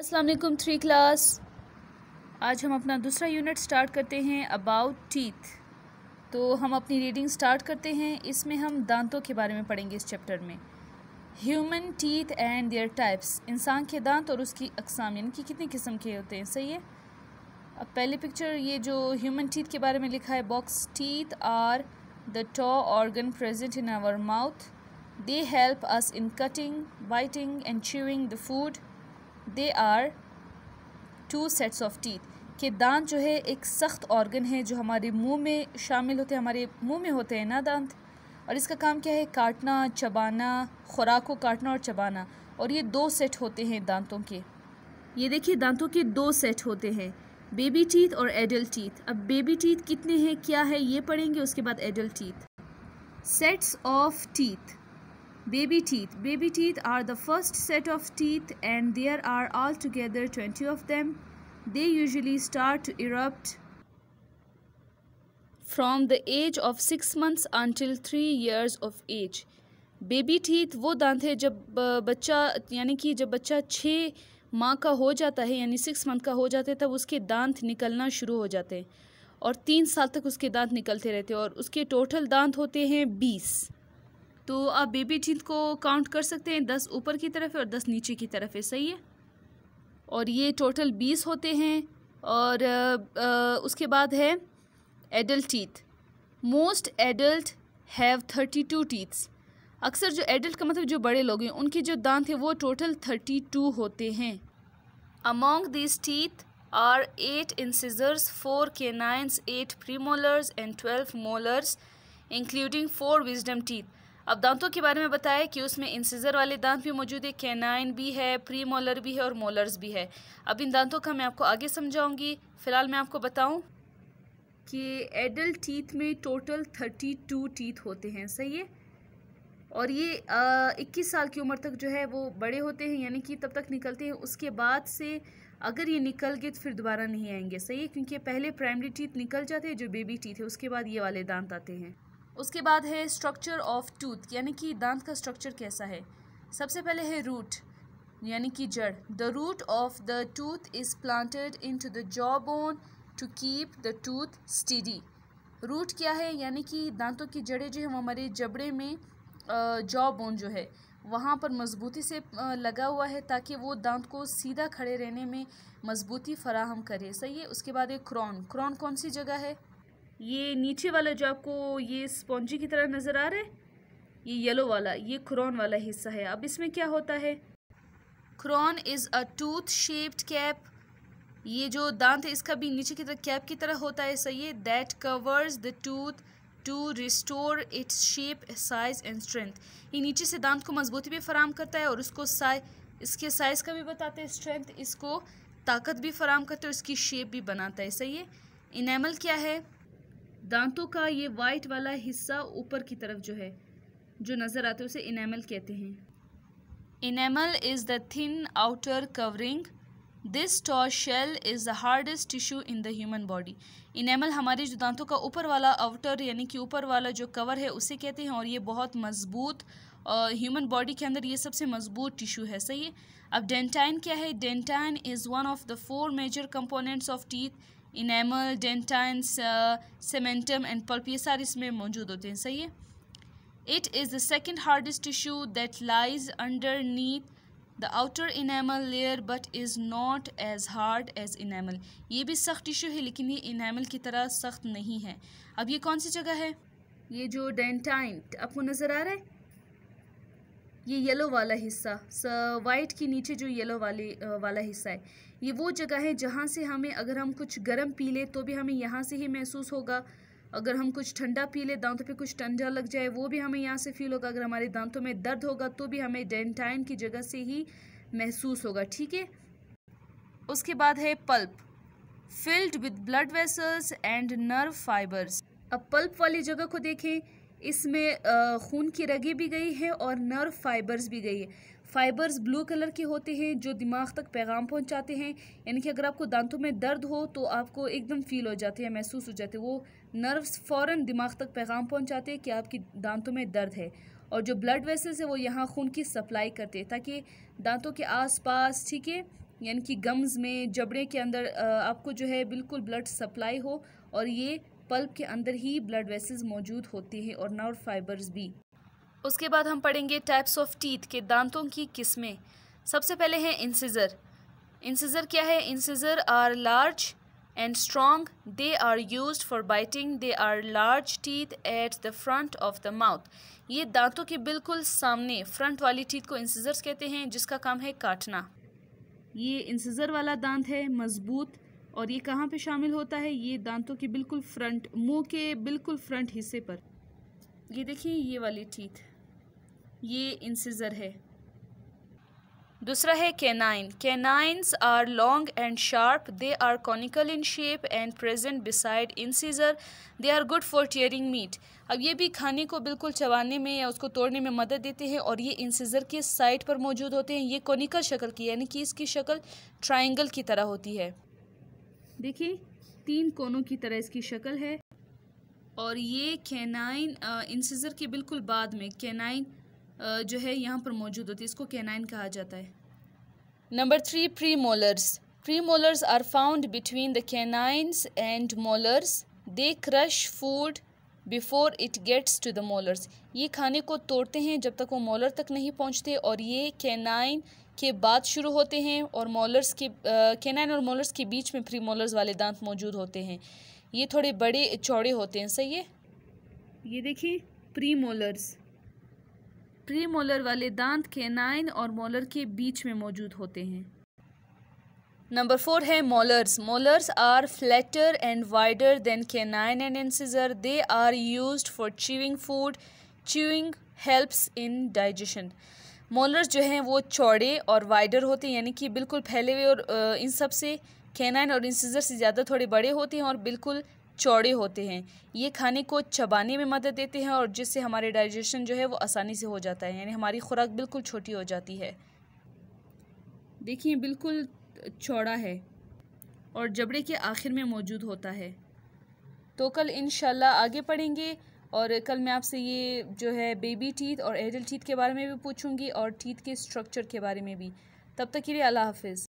अस्सलाम वालेकुम three class आज हम अपना दूसरा यूनिट स्टार्ट करते हैं अबाउट टीथ तो हम अपनी रीडिंग स्टार्ट करते हैं इसमें हम दांतों के बारे में पढ़ेंगे इस चैप्टर में human teeth and their types इंसान के दांत और उसकी अकसाम यानी कि कितने किस्म के होते हैं सही है अब पहली पिक्चर ये जो ह्यूमन टीथ के बारे में लिखा है box teeth are the tough organ present in our mouth they help us in cutting biting and chewing the food they are two sets of teeth कि दांत जो है एक सख्त ऑर्गन है जो हमारे मुंह में शामिल होते हैं हमारे मुंह में होते हैं ना दांत और इसका काम क्या है काटना चबाना खुराक को काटना और चबाना और ये दो सेट होते हैं दांतों के ये देखिए दांतों के दो सेट होते हैं बेबी टीथ और एडल्ट टीथ अब बेबी टीथ कितने हैं क्या है ये पढ़ेंगे उसके बाद adult teeth sets of teeth Baby teeth. Baby teeth are the first set of teeth and there are altogether 20 of them. They usually start to erupt from the age of 6 months until 3 years of age. baby teeth wo dant hai jab bachcha yani ki jab bachcha 6 माँ का हो जाता है यानी six month का हो जाता है तब उसके दांत निकलना शुरू हो जाते हैं और तीन साल तक उसके दांत निकलते रहते हैं और उसके टोटल दांत होते हैं बीस तो आप बेबी टीथ को काउंट कर सकते हैं दस ऊपर की तरफ है और दस नीचे की तरफ है सही है और ये टोटल बीस होते हैं और आ, आ, उसके बाद है adult teeth most adult have thirty two teeths अक्सर जो एडल्ट का मतलब जो बड़े लोग हैं उनके जो दांत हैं वो टोटल थर्टी टू होते हैं among this teeth are eight incisors four canines eight premolars and twelve molars including four wisdom teeth अब दांतों के बारे में बताया कि उसमें इंसिजर वाले दांत भी मौजूद है कैनाइन भी है प्री मोलर भी है और मोलर्स भी है अब इन दांतों का मैं आपको आगे समझाऊंगी फ़िलहाल मैं आपको बताऊं कि एडल्ट टीथ में टोटल थर्टी टू टीथ होते हैं सही है और ये इक्कीस साल की उम्र तक जो है वो बड़े होते हैं यानी कि तब तक निकलते हैं उसके बाद से अगर ये निकल गए तो फिर दोबारा नहीं आएंगे सही है क्योंकि पहले प्राइमरी टीथ निकल जाते हैं जो बेबी टीथ है उसके बाद ये वाले दांत आते हैं उसके बाद है स्ट्रक्चर ऑफ टूथ यानी कि दांत का स्ट्रक्चर कैसा है सबसे पहले है रूट यानी कि जड़ the root of the tooth is planted into the jaw bone to keep the tooth steady root क्या है यानी कि दांतों की जड़ें जो हैं वो हमारे जबड़े में जॉ बोन जो है वहाँ पर मजबूती से लगा हुआ है ताकि वो दांत को सीधा खड़े रहने में मजबूती फराहम करे सही है उसके बाद एक क्रॉन क्रॉन कौन सी जगह है ये नीचे वाला जो आपको ये स्पॉन्जी की तरह नज़र आ रहा है ये येलो वाला ये क्रॉन वाला हिस्सा है अब इसमें क्या होता है crown is a tooth shaped cap ये जो दांत है इसका भी नीचे की तरह कैप की तरह होता है सही है that covers the tooth to restore its shape size and strength ये नीचे से दांत को मजबूती भी फराम करता है और उसको साइज इसके साइज़ का भी बताते हैं स्ट्रेंथ इसको ताकत भी फराम करता है और इसकी शेप भी बनाता है सही है इनेमल क्या है दांतों का ये वाइट वाला हिस्सा ऊपर की तरफ जो है जो नज़र आते हैं उसे इनेमल कहते हैं enamel is the thin outer covering this tough shell is the hardest tissue in the human body enamel हमारे जो दांतों का ऊपर वाला आउटर यानी कि ऊपर वाला जो कवर है उसे कहते हैं और ये बहुत मजबूत ह्यूमन बॉडी के अंदर ये सबसे मजबूत टिश्यू है सही है अब डेंटाइन क्या है dentine is one of the four major components of teeth enamel dentine cementum and pulp ये सारे इसमें मौजूद होते हैं सही है it is the second hardest tissue that lies underneath the outer enamel layer but is not as hard as enamel ये भी सख्त टिश्यू है लेकिन ये इनेमल की तरह सख्त नहीं है अब ये कौन सी जगह है ये जो डेंटाइन आपको नज़र आ रहा है ये येलो वाला हिस्सा वाइट के नीचे जो येलो वाले वाला हिस्सा है ये वो जगह है जहाँ से हमें अगर हम कुछ गर्म पी लें तो भी हमें यहाँ से ही महसूस होगा अगर हम कुछ ठंडा पी लें दांतों पे कुछ ठंडा लग जाए वो भी हमें यहाँ से फील होगा अगर हमारे दांतों में दर्द होगा तो भी हमें डेंटाइन की जगह से ही महसूस होगा ठीक है उसके बाद है pulp filled with blood vessels and nerve fibres अब पल्प वाली जगह को देखें इसमें खून की रगें भी गई हैं और नर्व फाइबर्स भी गई है फाइबर्स ब्लू कलर के होते हैं जो दिमाग तक पैगाम पहुंचाते हैं यानी कि अगर आपको दांतों में दर्द हो तो आपको एकदम फील हो जाते हैं महसूस हो जाते हैं वो नर्व्स फ़ौरन दिमाग तक पैगाम पहुंचाते हैं कि आपकी दांतों में दर्द है और जो ब्लड वेसल्स है वो यहाँ खून की सप्लाई करते हैं ताकि दांतों के पास ठीक है यानी कि गम्स में जबड़े के अंदर आपको जो है बिल्कुल ब्लड सप्लाई हो और ये पल्प के अंदर ही ब्लड वेसल्स मौजूद होते हैं और नर्व फाइबर्स भी उसके बाद हम पढ़ेंगे टाइप्स ऑफ टीथ के दांतों की किस्में सबसे पहले हैं इंसिज़र इंसिज़र क्या है incisor are large and strong they are use for biting they are large teeth at the front of the mouth ये दांतों के बिल्कुल सामने फ्रंट वाली टीथ को इंसिजर्स कहते हैं जिसका काम है काटना ये इंसिजर वाला दांत है मजबूत और ये कहाँ पे शामिल होता है ये दांतों के बिल्कुल फ्रंट मुंह के बिल्कुल फ्रंट हिस्से पर ये देखिए ये वाली टीथ ये इंसिजर है दूसरा है canine canines are long and sharp they are conical in shape and present beside incisor they are good for tearing meat अब ये भी खाने को बिल्कुल चबाने में या उसको तोड़ने में मदद देते हैं और ये इंसीजर के साइड पर मौजूद होते हैं ये कॉनिकल शक्ल की यानी कि इसकी शक्ल ट्राइंगल की तरह होती है देखिए तीन कोनों की तरह इसकी शक्ल है और ये कैनाइन इंसिजर के बिल्कुल बाद में कैनाइन जो है यहाँ पर मौजूद होती है इसको कैनाइन कहा जाता है number three premolars premolars are found between the canines and molars they crush food before it gets to the molars ये खाने को तोड़ते हैं जब तक वो मोलर तक नहीं पहुँचते और ये कैनाइन के बाद शुरू होते हैं और मोलर्स के कैनाइन और मोलर्स के बीच में प्री मोलर्स वाले दांत मौजूद होते हैं ये थोड़े बड़े चौड़े होते हैं सही है ये देखिए प्री मोलर्स प्री मोलर वाले दांत कैनाइन और मोलर के बीच में मौजूद होते हैं नंबर फोर है molars molars are flatter and wider than canine and incisor they are use for chewing food chewing helps in digestion molars जो हैं वो चौड़े और वाइडर होते हैं यानी कि बिल्कुल फैले हुए और इन सब से कैनाइन और इंसिजर से ज़्यादा थोड़े बड़े होते हैं और बिल्कुल चौड़े होते हैं ये खाने को चबाने में मदद देते हैं और जिससे हमारे डाइजेशन जो है वो आसानी से हो जाता है यानी हमारी खुराक बिल्कुल छोटी हो जाती है देखिए बिल्कुल चौड़ा है और जबड़े के आखिर में मौजूद होता है तो कल इन आगे पढ़ेंगे और कल मैं आपसे ये जो है बेबी टीथ और एडल्ट टीथ के बारे में भी पूछूंगी और टीथ के स्ट्रक्चर के बारे में भी तब तक के लिए अल्लाह हाफिज़